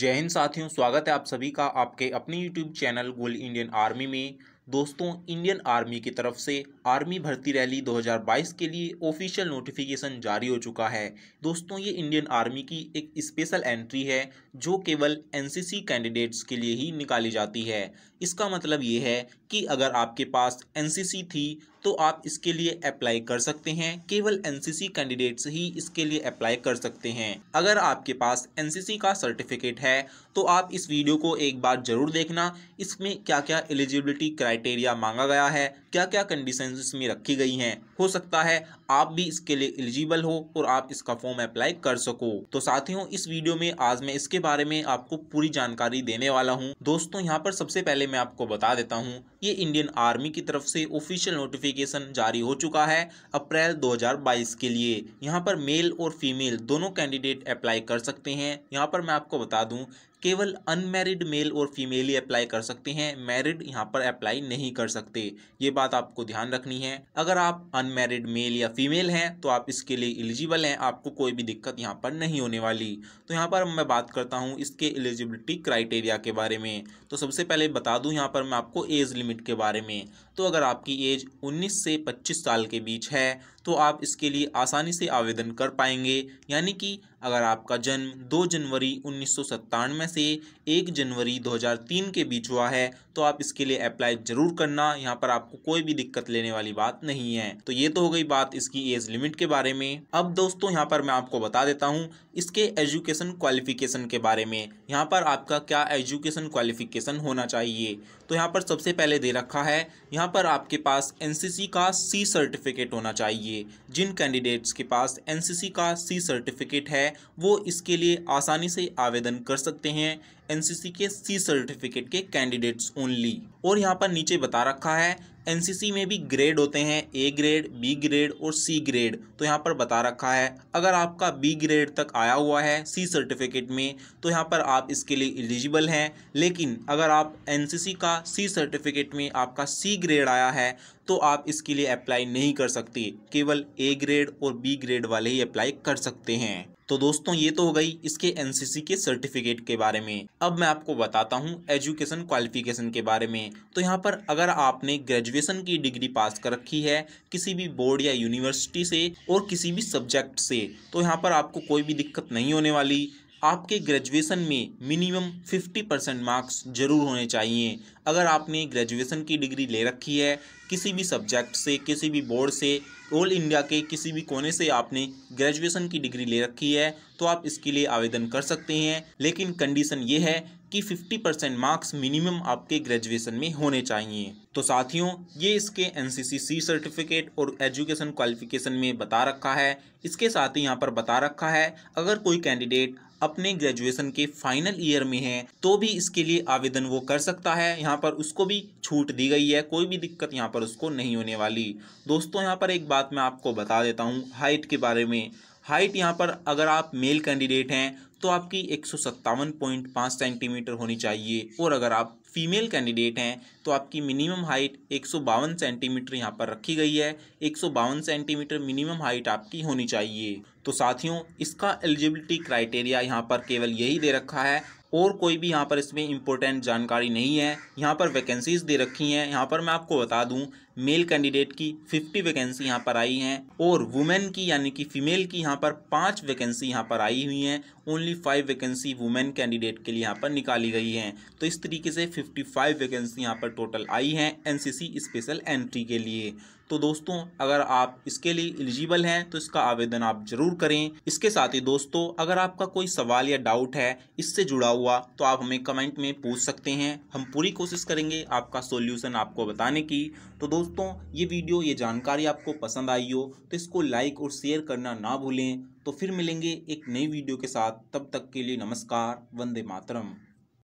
जय हिंद साथियों स्वागत है आप सभी का आपके अपने YouTube channel goal Indian army में दोस्तों इंडियन आर्मी की तरफ से आर्मी भर्ती रैली 2022 के लिए ऑफिशियल नोटिफिकेशन जारी हो चुका है दोस्तों ये इंडियन आर्मी की एक स्पेशल एंट्री है जो केवल एनसीसी कैंडिडेट्स के लिए ही निकाली जाती है इसका मतलब ये है कि अगर आपके पास एनसीसी थी तो आप इसके लिए अप्लाई कर सकते हैं केवल एनसीसी कैंडिडेट्स ही इसके लिए अप्लाई कर सकते हैं अगर आपके पास एनसीसी का सर्टिफिकेट है तो आप इस वीडियो को एक बार ज़रूर देखना इसमें क्या क्या एलिजिबिलिटी क्राइ क्राइटेरिया मांगा गया है क्या क्या कंडीशन इसमें रखी गई हैं हो सकता है आप भी इसके लिए एलिजिबल हो और आप इसका फॉर्म अप्लाई कर सको तो साथियों इस वीडियो में आज मैं इसके बारे में आपको पूरी जानकारी देने वाला हूँ दोस्तों यहाँ पर सबसे पहले मैं आपको बता देता हूँ ये इंडियन आर्मी की तरफ से ऑफिशियल नोटिफिकेशन जारी हो चुका है अप्रैल दो के लिए यहाँ पर मेल और फीमेल दोनों कैंडिडेट अप्लाई कर सकते हैं यहाँ पर मैं आपको बता दूँ केवल अनमेरिड मेल और फीमेल ही अप्लाई कर सकते हैं मैरिड यहाँ पर अप्लाई नहीं कर सकते ये बात आपको ध्यान रखनी है अगर आप अनमेरिड मेल या फीमेल हैं तो आप इसके लिए एलिजिबल हैं आपको कोई भी दिक्कत यहाँ पर नहीं होने वाली तो यहाँ पर मैं बात करता हूँ इसके एलिजिबिलिटी क्राइटेरिया के बारे में तो सबसे पहले बता दूँ यहाँ पर मैं आपको एज लिमिट के बारे में तो अगर आपकी एज उन्नीस से पच्चीस साल के बीच है तो आप इसके लिए आसानी से आवेदन कर पाएंगे यानी कि अगर आपका जन्म 2 जनवरी उन्नीस से 1 जनवरी 2003 के बीच हुआ है तो आप इसके लिए अप्लाई ज़रूर करना यहाँ पर आपको कोई भी दिक्कत लेने वाली बात नहीं है तो ये तो हो गई बात इसकी एज लिमिट के बारे में अब दोस्तों यहाँ पर मैं आपको बता देता हूँ इसके एजुकेशन क्वालिफिकेशन के बारे में यहाँ पर आपका क्या एजुकेशन क्वालिफिकेशन होना चाहिए तो यहाँ पर सबसे पहले दे रखा है यहाँ पर आपके पास एन का सी सर्टिफिकेट होना चाहिए चाहिए जिन कैंडिडेट्स के पास एनसीसी का सी सर्टिफिकेट है वो इसके लिए आसानी से आवेदन कर सकते हैं एनसीसी के सी सर्टिफिकेट के कैंडिडेट्स ओनली और यहाँ पर नीचे बता रखा है एनसीसी में भी ग्रेड होते हैं ए ग्रेड बी ग्रेड और सी ग्रेड तो यहाँ पर बता रखा है अगर आपका बी ग्रेड तक आया हुआ है सी सर्टिफिकेट में तो यहाँ पर आप इसके लिए एलिजिबल हैं लेकिन अगर आप एनसीसी का सी सर्टिफिकेट में आपका सी ग्रेड आया है तो आप इसके लिए अप्लाई नहीं कर सकते केवल ए ग्रेड और बी ग्रेड वाले ही अप्लाई कर सकते हैं तो दोस्तों ये तो हो गई इसके एनसीसी के सर्टिफिकेट के बारे में अब मैं आपको बताता हूँ एजुकेशन क्वालिफिकेशन के बारे में तो यहाँ पर अगर आपने ग्रेजुएशन की डिग्री पास कर रखी है किसी भी बोर्ड या यूनिवर्सिटी से और किसी भी सब्जेक्ट से तो यहाँ पर आपको कोई भी दिक्कत नहीं होने वाली आपके ग्रेजुएशन में मिनिमम 50 परसेंट मार्क्स जरूर होने चाहिए अगर आपने ग्रेजुएशन की डिग्री ले रखी है किसी भी सब्जेक्ट से किसी भी बोर्ड से ऑल इंडिया के किसी भी कोने से आपने ग्रेजुएशन की डिग्री ले रखी है तो आप इसके लिए आवेदन कर सकते हैं लेकिन कंडीशन ये है कि 50 परसेंट मार्क्स मिनिमम आपके ग्रेजुएशन में होने चाहिए तो साथियों ये इसके एन सी सर्टिफिकेट और एजुकेशन क्वालिफिकेशन में बता रखा है इसके साथ ही यहाँ पर बता रखा है अगर कोई कैंडिडेट अपने ग्रेजुएशन के फाइनल ईयर में है तो भी इसके लिए आवेदन वो कर सकता है यहाँ पर उसको भी छूट दी गई है कोई भी दिक्कत यहाँ पर उसको नहीं होने वाली दोस्तों यहाँ पर एक बात मैं आपको बता देता हूँ हाइट के बारे में हाइट यहाँ पर अगर आप मेल कैंडिडेट हैं तो आपकी एक सेंटीमीटर होनी चाहिए और अगर आप फीमेल कैंडिडेट हैं तो आपकी मिनिमम हाइट एक सेंटीमीटर यहाँ पर रखी गई है एक सेंटीमीटर मिनिमम हाइट आपकी होनी चाहिए तो साथियों इसका एलिजिबिलिटी क्राइटेरिया यहाँ पर केवल यही दे रखा है और कोई भी यहाँ पर इसमें इम्पोर्टेंट जानकारी नहीं है यहाँ पर वैकेंसीज़ दे रखी हैं यहाँ पर मैं आपको बता दूँ मेल कैंडिडेट की फिफ्टी वैकेंसी यहाँ पर आई हैं और वुमेन की यानी कि फीमेल की यहाँ पर पाँच वैकेंसी यहाँ पर आई हुई हैं only five vacancy women candidate के लिए यहाँ पर निकाली गई हैं तो इस तरीके से फिफ्टी फाइव वैकेंसी यहाँ पर टोटल आई हैं एनसीसी स्पेशल एंट्री के लिए तो दोस्तों अगर आप इसके लिए एलिजिबल हैं तो इसका आवेदन आप जरूर करें इसके साथ ही दोस्तों अगर आपका कोई सवाल या डाउट है इससे जुड़ा हुआ हुआ तो आप हमें कमेंट में पूछ सकते हैं हम पूरी कोशिश करेंगे आपका सॉल्यूशन आपको बताने की तो दोस्तों ये वीडियो ये जानकारी आपको पसंद आई हो तो इसको लाइक और शेयर करना ना भूलें तो फिर मिलेंगे एक नई वीडियो के साथ तब तक के लिए नमस्कार वंदे मातरम